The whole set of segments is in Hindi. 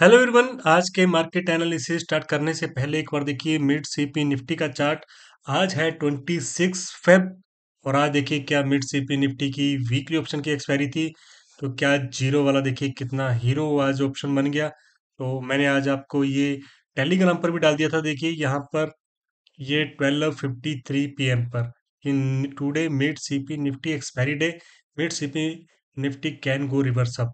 हेलो एवरीवन आज के मार्केट एनालिसिस स्टार्ट करने से पहले एक बार देखिए मिड सीपी निफ्टी का चार्ट आज है 26 फेब और आज देखिए क्या मिड सीपी निफ्टी की वीकली ऑप्शन की एक्सपायरी थी तो क्या जीरो वाला देखिए कितना हीरो आज ऑप्शन बन गया तो मैंने आज आपको ये टेलीग्राम पर भी डाल दिया था देखिए यहाँ पर ये twelve fifty three P M पर today mid C Nifty expiry day mid C Nifty can go reverse up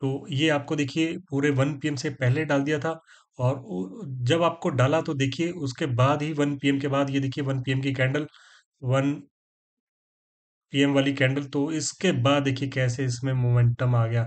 तो ये आपको देखिए पूरे 1 पीएम से पहले डाल दिया था और जब आपको डाला तो देखिए उसके बाद ही 1 पीएम के बाद ये देखिए 1 पीएम की कैंडल 1 पीएम वाली कैंडल तो इसके बाद देखिए कैसे इसमें मोमेंटम आ गया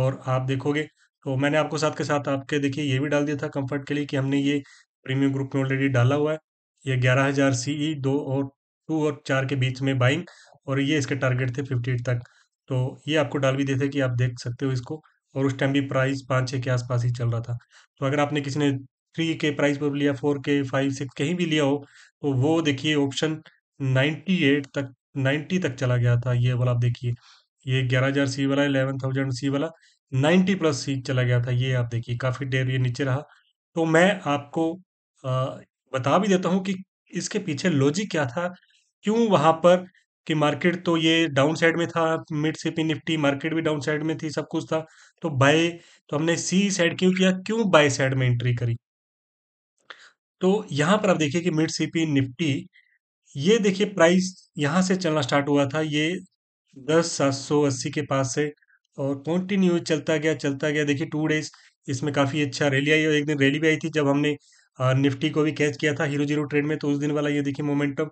और आप देखोगे तो मैंने आपको साथ के साथ आपके देखिए ये भी डाल दिया था कंफर्ट के लिए कि हमने ये प्रीमियम ग्रुप में ऑलरेडी डाला हुआ है ये ग्यारह हज़ार सीई दो और टू और चार के बीच में बाइंग और ये इसके टारगेट थे फिफ्टी तक तो ये आपको डाल भी देते कि आप देख सकते हो इसको और उस टाइम भी प्राइस पाँच छः के आसपास ही चल रहा था तो अगर आपने किसी ने थ्री के प्राइस पर लिया फोर के फाइव सिक्स कहीं भी लिया हो तो वो देखिए ऑप्शन नाइन्टी एट तक नाइन्टी तक चला गया था ये वाला आप देखिए ये ग्यारह हज़ार सी वाला इलेवन थाउजेंड सी वाला नाइन्टी प्लस सी चला गया था ये आप देखिए काफ़ी देर ये नीचे रहा तो मैं आपको आ, बता भी देता हूँ कि इसके पीछे लॉजिक क्या था क्यों वहाँ पर कि मार्केट तो ये डाउन साइड में था मिड सीपी निफ्टी मार्केट भी डाउन साइड में थी सब कुछ था तो बाय तो हमने सी साइड क्यों किया क्यों बाय साइड में एंट्री करी तो यहाँ पर आप देखिए कि मिड सीपी निफ्टी ये देखिए प्राइस यहाँ से चलना स्टार्ट हुआ था ये दस सात सौ अस्सी के पास से और कॉन्टिन्यू चलता गया चलता गया देखिए टू डेज इसमें काफ़ी अच्छा रैली आई और एक दिन रैली भी आई थी जब हमने निफ्टी को भी कैच किया था हीरो जीरो ट्रेड में तो उस दिन वाला ये देखिए मोमेंटम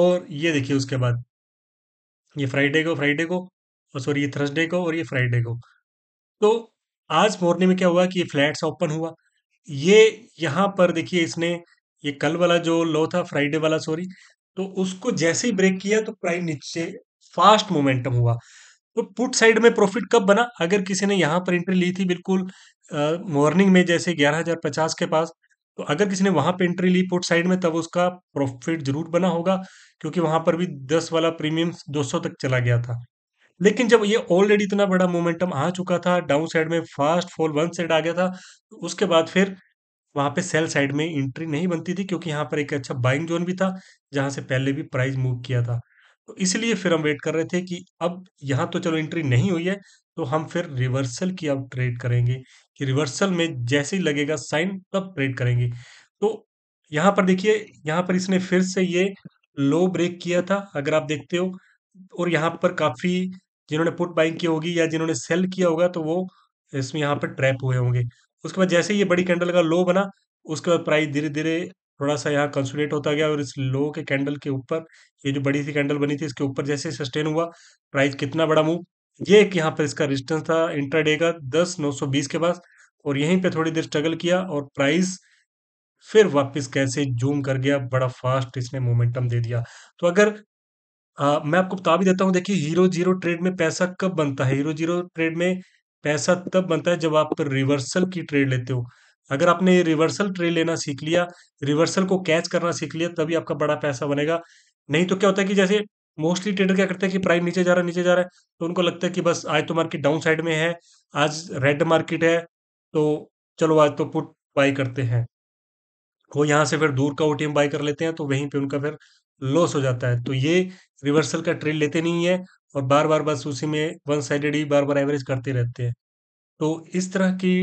और ये देखिए उसके बाद ये फ्राइडे को फ्राइडे को और सॉरी ये थर्सडे को और ये फ्राइडे को तो आज मॉर्निंग में क्या हुआ कि ये फ्लैट्स ओपन हुआ ये यहाँ पर देखिए इसने ये कल वाला जो लो था फ्राइडे वाला सॉरी तो उसको जैसे ही ब्रेक किया तो प्राइस नीचे फास्ट मोमेंटम हुआ तो पुट साइड में प्रॉफिट कब बना अगर किसी ने यहाँ पर एंट्री ली थी बिल्कुल मॉर्निंग में जैसे ग्यारह हजार पचास के पास तो अगर किसी ने वहां पे एंट्री ली पुट साइड में तब उसका प्रॉफिट जरूर बना होगा क्योंकि वहां पर भी दस वाला प्रीमियम सौ तक चला गया था लेकिन जब ये ऑलरेडी इतना बड़ा मोमेंटम आ चुका था डाउन साइड में फास्ट फॉल वन साइड आ गया था तो उसके बाद फिर वहां पे सेल साइड में एंट्री नहीं बनती थी क्योंकि यहाँ पर एक अच्छा बाइंग जोन भी था जहां से पहले भी प्राइस मूव किया था तो इसलिए फिर हम वेट कर रहे थे कि अब यहाँ तो चलो एंट्री नहीं हुई है तो हम फिर रिवर्सल की अब ट्रेड करेंगे कि रिवर्सल में जैसे ही लगेगा साइन तब ट्रेड करेंगे तो यहाँ पर देखिए यहाँ पर इसने फिर से ये लो ब्रेक किया था अगर आप देखते हो और यहाँ पर काफ़ी जिन्होंने पुट बाइंग की होगी या जिन्होंने सेल किया होगा तो वो इसमें यहाँ पर ट्रैप हुए होंगे उसके बाद जैसे ही ये बड़ी कैंडल का लो बना उसके बाद प्राइस धीरे धीरे थोड़ा सा यहाँ कंसुलेट होता गया और इस लो के कैंडल के ऊपर ये जो बड़ी सी कैंडल बनी थी इसके ऊपर जैसे सस्टेन हुआ प्राइस कितना बड़ा मूव ये एक यहाँ पर इसका रेजिस्टेंस था इंट्राडे का दस नौ सौ बीस के पास और यहीं पे थोड़ी देर स्ट्रगल किया और प्राइस फिर वापस कैसे जूम कर गया बड़ा फास्ट इसने मोमेंटम दे दिया तो अगर आ, मैं आपको बता भी देता हूँ देखिए हीरो जीरो ट्रेड में पैसा कब बनता है हीरो जीरो ट्रेड में पैसा तब बनता है जब आप रिवर्सल की ट्रेड लेते हो अगर आपने रिवर्सल ट्रेड लेना सीख लिया रिवर्सल को कैच करना सीख लिया तभी आपका बड़ा पैसा बनेगा नहीं तो क्या होता है कि जैसे मोस्टली ट्रेडर क्या करते हैं कि प्राइस नीचे जा रहा है नीचे जा रहा है तो उनको लगता है कि बस आज तो मार्केट डाउन साइड में है आज रेड मार्केट है तो चलो आज तो पुट बाई करते हैं वो यहाँ से फिर दूर का ओटीएम बाई कर लेते हैं तो वहीं पे उनका फिर लॉस हो जाता है तो ये रिवर्सल का ट्रेड लेते नहीं है और बार बार बस उसी में वन साइडेड ही बार बार एवरेज करते रहते हैं तो इस तरह की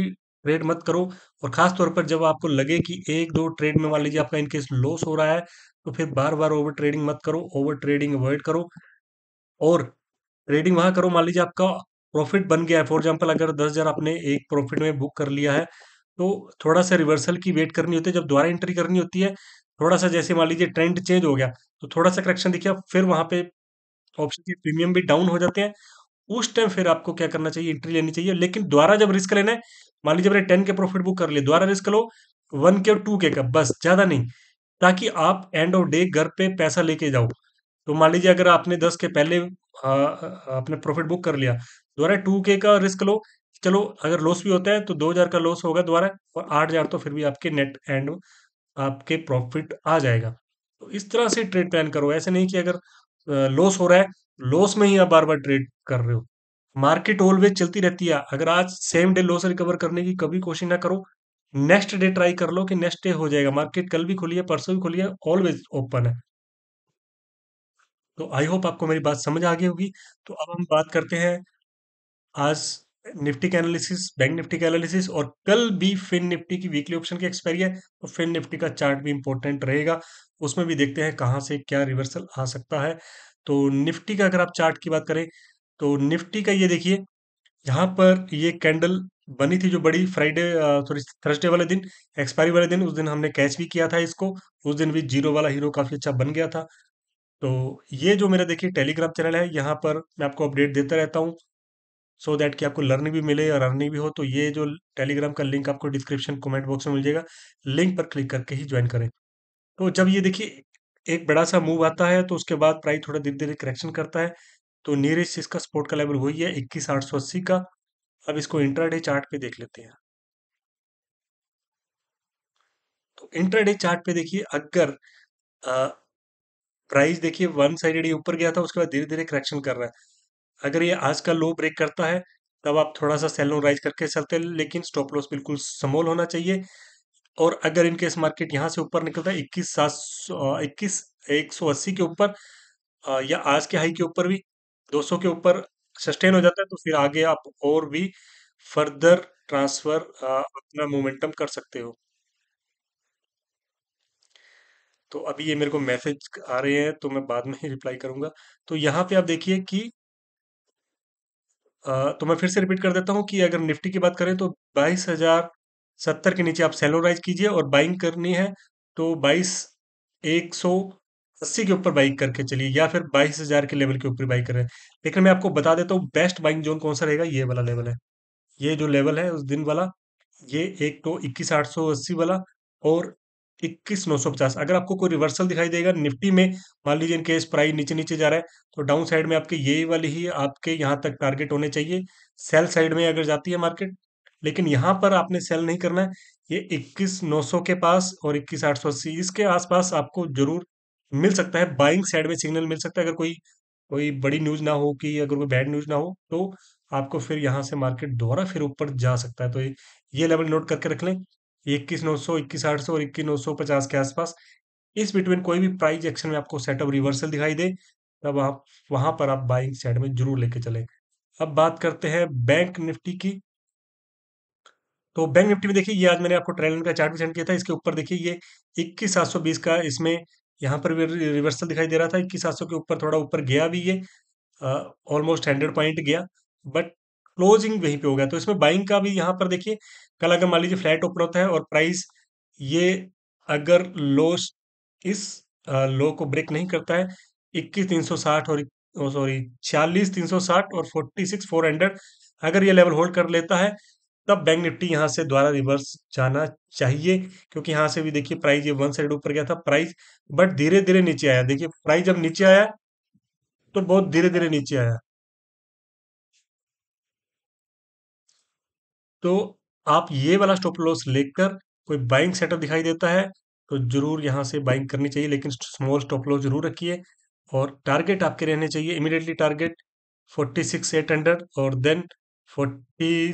ट्रेड मत करो और खास तौर पर जब आपको लगे कि एक दो ट्रेड में मान लीजिए आपका इनकेस लॉस हो रहा है तो फिर बार बार ओवर ट्रेडिंग मत करो ओवर ट्रेडिंग अवॉइड करो और ट्रेडिंग वहां करो मान लीजिए आपका प्रॉफिट बन गया है फॉर एग्जाम्पल अगर दस हज़ार आपने एक प्रॉफिट में बुक कर लिया है तो थोड़ा सा रिवर्सल की वेट करनी होती है जब दोबारा एंट्री करनी होती है थोड़ा सा जैसे मान लीजिए ट्रेंड चेंज हो गया तो थोड़ा सा करेक्शन दिखा फिर वहां पे ऑप्शन के प्रीमियम भी डाउन हो जाते हैं उस टाइम फिर आपको क्या करना चाहिए एंट्री लेनी चाहिए लेकिन द्वारा जब रिस्क लेना है मान लीजिए मैंने टेन के प्रॉफिट बुक कर लिए द्वारा रिस्क लो वन के और टू के का बस ज्यादा नहीं ताकि आप एंड ऑफ डे घर पे पैसा लेके जाओ तो मान लीजिए अगर आपने दस के पहले आपने प्रॉफिट बुक कर लिया दोबारा टू के का रिस्क लो चलो अगर लॉस भी होता है तो दो हजार का लॉस होगा दोबारा और आठ हजार तो फिर भी आपके नेट एंड आपके प्रॉफिट आ जाएगा तो इस तरह से ट्रेड प्लान करो ऐसे नहीं कि अगर लॉस हो रहा है लॉस में ही आप बार बार ट्रेड कर रहे हो मार्केट ऑलवेज चलती रहती है अगर आज सेम डे लॉस रिकवर करने की कभी कोशिश ना करो नेक्स्ट डे ट्राई कर लो कि नेक्स्ट डे हो जाएगा मार्केट कल भी खुली है परसों भी खुली है ऑलवेज ओपन है तो आई होप आपको मेरी बात समझ आ गई होगी तो अब हम बात करते हैं आज निफ्टी के एनालिसिस बैंक निफ्टी के एनालिसिस और कल भी फिन निफ्टी की वीकली ऑप्शन की एक्सपायरी है तो फिन निफ्टी का चार्ट भी इंपॉर्टेंट रहेगा उसमें भी देखते हैं कहाँ से क्या रिवर्सल आ सकता है तो निफ्टी का अगर आप चार्ट की बात करें तो निफ्टी का ये देखिए यहाँ पर ये कैंडल बनी थी जो बड़ी फ्राइडे सॉरी थर्सडे वाले दिन एक्सपायरी वाले दिन उस दिन हमने कैच भी किया था इसको उस दिन भी जीरो वाला हीरो काफ़ी अच्छा बन गया था तो ये जो मेरा देखिए टेलीग्राम चैनल है यहाँ पर मैं आपको अपडेट देता रहता हूँ सो so दैट कि आपको लर्निंग भी मिले और अर्निंग भी हो तो ये जो टेलीग्राम का लिंक आपको डिस्क्रिप्शन कमेंट बॉक्स में मिल जाएगा लिंक पर क्लिक करके ही ज्वाइन करें तो जब ये देखिए एक बड़ा सा मूव आता है तो उसके बाद प्राइस थोड़ा धीरे धीरे करेक्शन करता है तो नियरेस्ट इसका स्पोर्ट का लेवल वही है इक्कीस का अब इसको इंट्राडे चार्ट पे देख लेते हैं तो इंट्राडे चार्ट पे देखिए अगर प्राइस देखिए वन साइडेड ये ऊपर गया था उसके बाद धीरे धीरे करेक्शन कर रहा है अगर ये आज का लो ब्रेक करता है तब आप थोड़ा सा सेलो राइज करके चलते हैं लेकिन स्टॉप लॉस बिल्कुल समोल होना चाहिए और अगर इनके इस मार्केट यहाँ से ऊपर निकलता है इक्कीस सात इक्कीस एक सौ अस्सी के ऊपर या आज के हाई के ऊपर भी 200 के ऊपर सस्टेन हो जाता है तो फिर आगे आप और भी फर्दर ट्रांसफर अपना मोमेंटम कर सकते हो तो अभी ये मेरे को मैसेज आ रहे हैं तो मैं बाद में ही रिप्लाई करूंगा तो यहाँ पे आप देखिए कि आ, तो मैं फिर से रिपीट कर देता हूँ कि अगर निफ्टी की बात करें तो बाईस हजार सत्तर के नीचे आप सेलोराइज कीजिए और बाइंग करनी है तो बाईस एक सौ अस्सी के ऊपर बाइक करके चलिए या फिर बाईस हजार के लेवल के ऊपर बाइक करें लेकिन मैं आपको बता देता हूँ बेस्ट बाइंग जोन कौन सा रहेगा ये वाला लेवल है ये जो लेवल है उस दिन वाला ये एक तो इक्कीस आठ सौ अस्सी वाला और इक्कीस नौ सौ पचास अगर आपको कोई रिवर्सल दिखाई देगा निफ्टी में मान लीजिए इनके प्राइस नीचे नीचे जा रहा है तो डाउन साइड में आपके ये वाले ही आपके यहाँ तक टारगेट होने चाहिए सेल साइड में अगर जाती है मार्केट लेकिन यहाँ पर आपने सेल नहीं करना है ये इक्कीस नौ सौ के पास और इक्कीस आठ सौ अस्सी इसके आसपास आपको जरूर मिल सकता है बाइंग साइड में सिग्नल मिल सकता है अगर कोई कोई बड़ी न्यूज़ ना हो कि अगर कोई बैड न्यूज़ ना हो तो आपको फिर यहाँ से मार्केट दोबारा फिर ऊपर जा सकता है तो ये लेवल नोट करके रख लें इक्कीस नौ सौ इक्कीस आठ सौ और इक्कीस नौ सौ पचास के आसपास इस बिटवीन कोई भी प्राइस एक्शन में आपको सेटअप रिवर्सल दिखाई दे तब आप वहां पर आप बाइंग साइड में जरूर लेके चले अब बात करते हैं बैंक निफ्टी की तो बैंक निफ्टी में देखिए ये आज मैंने आपको ट्रेन का चार्ट भी सेंड किया था इसके ऊपर देखिए ये इक्कीस सात सौ बीस का इसमें यहाँ पर रिवर्सल दिखाई दे रहा था इक्कीस के ऊपर थोड़ा ऊपर गया भी ये ऑलमोस्ट हंड्रेड पॉइंट गया बट क्लोजिंग वहीं पे हो गया तो इसमें बाइंग का भी यहाँ पर देखिए कल अगर मान लीजिए फ्लैट ओपन होता है और प्राइस ये अगर लो इस लो को ब्रेक नहीं करता है इक्कीस तीन सौ साठ और सॉरी छियालीस तीन सौ साठ और फोर्टी सिक्स फोर हंड्रेड अगर ये लेवल होल्ड कर लेता है तब बैंक निफ्टी यहाँ से द्वारा रिवर्स जाना चाहिए क्योंकि यहाँ से भी देखिए प्राइस ये वन साइड ऊपर गया था प्राइस बट धीरे धीरे नीचे आया देखिए प्राइस जब नीचे आया तो बहुत धीरे धीरे नीचे आया तो आप ये वाला स्टॉप लॉस लेकर कोई बाइंग सेटअप दिखाई देता है तो जरूर यहां से बाइंग करनी चाहिए लेकिन स्मॉल स्टॉप लॉस जरूर रखिए और टारगेट आपके रहने चाहिए immediately target forty six eight hundred और देन फोर्टी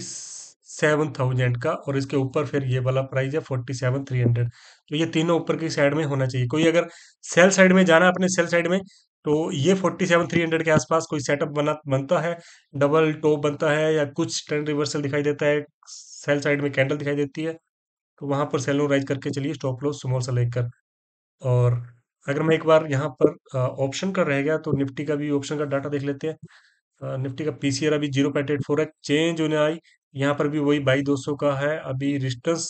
सेवन थाउजेंड का और इसके ऊपर फिर ये वाला प्राइस है फोर्टी सेवन थ्री हंड्रेड तो ये तीनों ऊपर की साइड में होना चाहिए कोई अगर सेल साइड में जाना अपने सेल साइड में तो ये फोर्टी सेवन थ्री हंड्रेड के आसपास कोई सेटअप बना बनता है डबल टॉप बनता है या कुछ ट्रेंड रिवर्सल दिखाई देता है सेल साइड में कैंडल दिखाई देती है तो वहाँ पर सेलो राइज करके चलिए स्टॉप लॉस सुमोर से लेकर और अगर मैं एक बार यहाँ पर ऑप्शन का रह गया तो निफ्टी का भी ऑप्शन का डाटा देख लेते हैं निफ्टी का पीसीआर अभी जीरो पॉइंट एट फोर है चेंज होने आई यहाँ पर भी वही बाई सौ का है अभी रिस्टेंस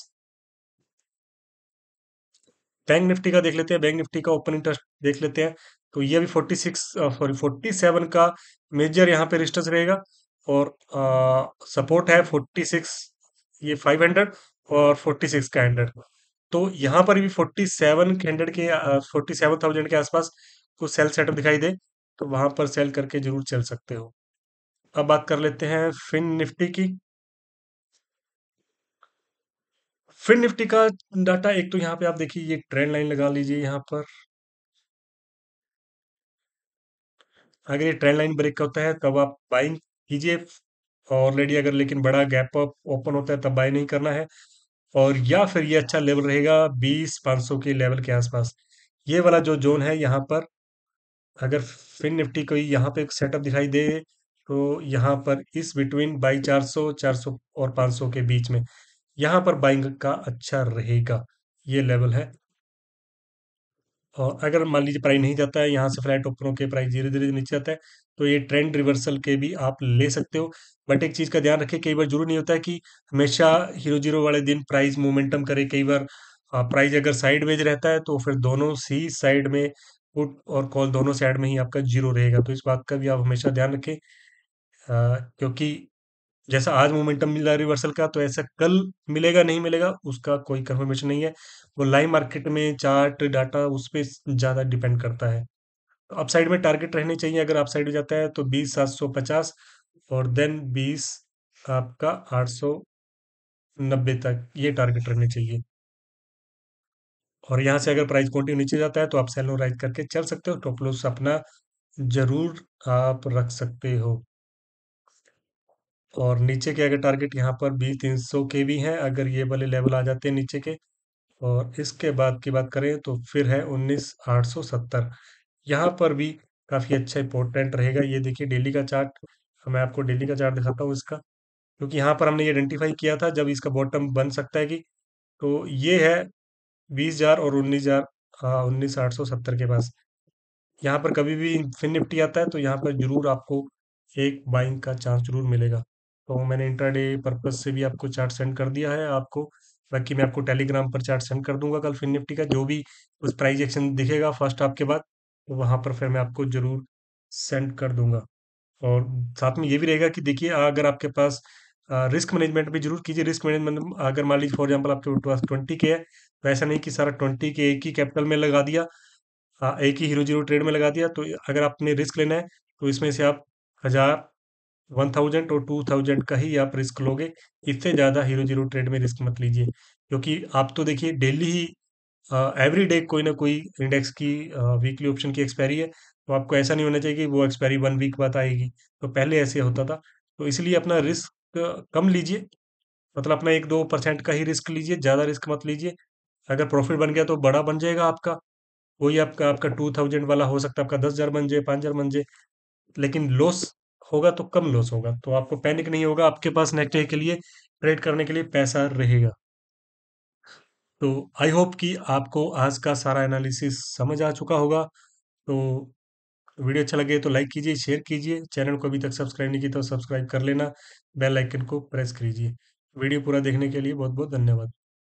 बैंक निफ्टी का देख लेते हैं बैंक निफ्टी का ओपन इंटरेस्ट देख लेते हैं तो ये भी 46 सॉरी 47 का मेजर यहाँ पे रिस्टेंस रहेगा और सपोर्ट है 46 ये 500 और 46 का हंड्रेड तो यहाँ पर भी 47 हंड्रेड के फोर्टी सेवन थाउजेंड के आसपास कुछ सेल सेटअप दिखाई दे तो वहां पर सेल करके जरूर चल सकते हो अब बात कर लेते हैं फिन निफ्टी की फिर निफ्टी का डाटा एक तो यहाँ पे आप देखिए ये ट्रेंड लाइन लगा लीजिए यहाँ पर अगर ये ट्रेंड लाइन ब्रेक होता है तब आप बाइंग कीजिए ऑलरेडी अगर लेकिन बड़ा गैप अप ओपन होता है तब बाय नहीं करना है और या फिर ये अच्छा लेवल रहेगा बीस पाँच सौ के लेवल के आसपास ये वाला जो जोन है यहाँ पर अगर फिन निफ्टी कोई यहाँ पे सेटअप दिखाई दे तो यहाँ पर इस बिटवीन बाई चार सौ चार सौ और पाँच सौ के बीच में यहां पर बाइंग का अच्छा रहेगा ये लेवल है और अगर मान लीजिए प्राइस नहीं जाता है यहां से फ्लैट ओपनों के प्राइस धीरे धीरे नीचे जाता है तो ये ट्रेंड रिवर्सल के भी आप ले सकते हो बट एक चीज़ का ध्यान रखें कई बार जरूरी नहीं होता है कि हमेशा हीरो जीरो वाले दिन प्राइस मोमेंटम करे कई बार प्राइस हाँ, अगर साइड वेज रहता है तो फिर दोनों सी साइड में पुट और कॉल दोनों साइड में ही आपका जीरो रहेगा तो इस बात का भी आप हमेशा ध्यान रखें क्योंकि जैसा आज मोमेंटम मिल रहा है रिवर्सल का तो ऐसा कल मिलेगा नहीं मिलेगा उसका कोई कन्फर्मेशन नहीं है वो लाइव मार्केट में चार्ट डाटा उस पर ज़्यादा डिपेंड करता है तो अपसाइड में टारगेट रहने चाहिए अगर अपसाइड जाता है तो बीस सात सौ पचास और देन बीस आपका आठ सौ नब्बे तक ये टारगेट रहने चाहिए और यहाँ से अगर प्राइस क्वान्टिटी नीचे जाता है तो आप सेल और राइज करके चल सकते हो टॉप अपना जरूर आप रख सकते हो और नीचे के अगर टारगेट यहाँ पर बी तीन सौ के भी हैं अगर ये वाले लेवल आ जाते हैं नीचे के और इसके बाद की बात करें तो फिर है उन्नीस आठ सौ सत्तर यहाँ पर भी काफ़ी अच्छा इंपॉर्टेंट रहेगा ये देखिए डेली का चार्ट मैं आपको डेली का चार्ट दिखाता हूँ इसका क्योंकि यहाँ पर हमने ये आइडेंटिफाई किया था जब इसका बॉटम बन सकता है कि तो ये है बीस हजार और उन्नीस हजार हाँ, उन्नीस आठ सौ सत्तर के पास यहाँ पर कभी भी फिन निफ्टी आता है तो यहाँ पर जरूर आपको एक बाइंग का चांस जरूर मिलेगा तो मैंने इंट्राडे पर्पज से भी आपको चार्ट सेंड कर दिया है आपको बाकी मैं आपको टेलीग्राम पर चार्ट सेंड कर दूंगा कल फिन निफ्टी का जो भी उस प्राइस एक्शन दिखेगा फर्स्ट हाफ के बाद तो वहाँ पर फिर मैं आपको ज़रूर सेंड कर दूंगा और साथ में ये भी रहेगा कि देखिए अगर आपके पास रिस्क मैनेजमेंट भी जरूर कीजिए रिस्क मैनेजमेंट अगर मान लीजिए फॉर एग्जाम्पल आपके पास ट्वेंटी के है तो ऐसा नहीं कि सारा ट्वेंटी के एक ही कैपिटल में लगा दिया एक ही हीरो जीरो ट्रेड में लगा दिया तो अगर आपने रिस्क लेना है तो इसमें से आप हज़ार वन थाउजेंड और टू थाउजेंड का ही आप रिस्क लोगे इससे ज़्यादा हीरो जीरो ट्रेड में रिस्क मत लीजिए क्योंकि आप तो देखिए डेली ही एवरी डे कोई ना कोई इंडेक्स की वीकली ऑप्शन की एक्सपायरी है तो आपको ऐसा नहीं होना चाहिए कि वो एक्सपायरी वन वीक बाद आएगी तो पहले ऐसे होता था तो इसलिए अपना रिस्क कम लीजिए मतलब अपना एक दो परसेंट का ही रिस्क लीजिए ज़्यादा रिस्क मत लीजिए अगर प्रॉफिट बन गया तो बड़ा बन जाएगा आपका वही आपका आपका टू थाउजेंड वाला हो सकता है आपका दस हज़ार बन जाए पाँच हज़ार बन जाए लेकिन लॉस होगा तो कम लॉस होगा तो आपको पैनिक नहीं होगा आपके पास नेक्स्ट डे के लिए ट्रेड करने के लिए पैसा रहेगा तो आई होप कि आपको आज का सारा एनालिसिस समझ आ चुका होगा तो वीडियो अच्छा लगे तो लाइक कीजिए शेयर कीजिए चैनल को अभी तक सब्सक्राइब नहीं किया तो सब्सक्राइब कर लेना बेल आइकन को प्रेस कीजिए वीडियो पूरा देखने के लिए बहुत बहुत धन्यवाद